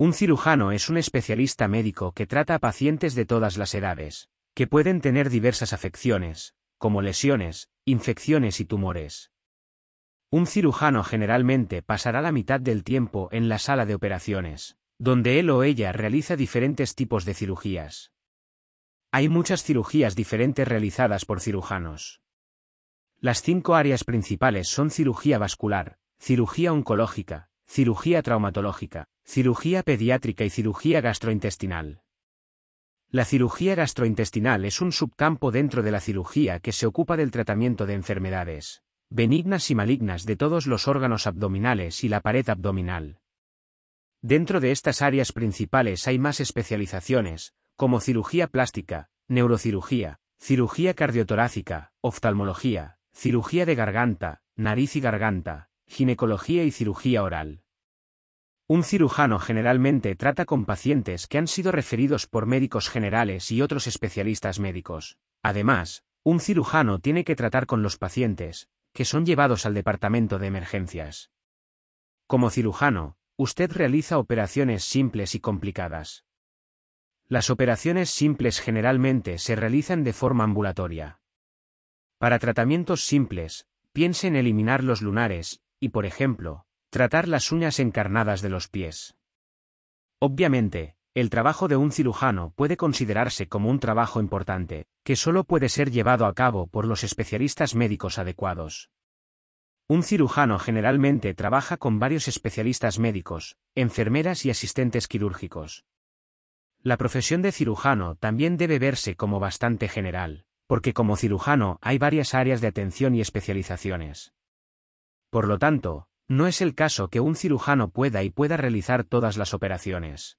Un cirujano es un especialista médico que trata a pacientes de todas las edades, que pueden tener diversas afecciones, como lesiones, infecciones y tumores. Un cirujano generalmente pasará la mitad del tiempo en la sala de operaciones, donde él o ella realiza diferentes tipos de cirugías. Hay muchas cirugías diferentes realizadas por cirujanos. Las cinco áreas principales son cirugía vascular, cirugía oncológica, cirugía traumatológica, Cirugía pediátrica y cirugía gastrointestinal. La cirugía gastrointestinal es un subcampo dentro de la cirugía que se ocupa del tratamiento de enfermedades benignas y malignas de todos los órganos abdominales y la pared abdominal. Dentro de estas áreas principales hay más especializaciones, como cirugía plástica, neurocirugía, cirugía cardiotorácica, oftalmología, cirugía de garganta, nariz y garganta, ginecología y cirugía oral. Un cirujano generalmente trata con pacientes que han sido referidos por médicos generales y otros especialistas médicos. Además, un cirujano tiene que tratar con los pacientes, que son llevados al departamento de emergencias. Como cirujano, usted realiza operaciones simples y complicadas. Las operaciones simples generalmente se realizan de forma ambulatoria. Para tratamientos simples, piense en eliminar los lunares, y por ejemplo, Tratar las uñas encarnadas de los pies. Obviamente, el trabajo de un cirujano puede considerarse como un trabajo importante, que solo puede ser llevado a cabo por los especialistas médicos adecuados. Un cirujano generalmente trabaja con varios especialistas médicos, enfermeras y asistentes quirúrgicos. La profesión de cirujano también debe verse como bastante general, porque como cirujano hay varias áreas de atención y especializaciones. Por lo tanto, no es el caso que un cirujano pueda y pueda realizar todas las operaciones.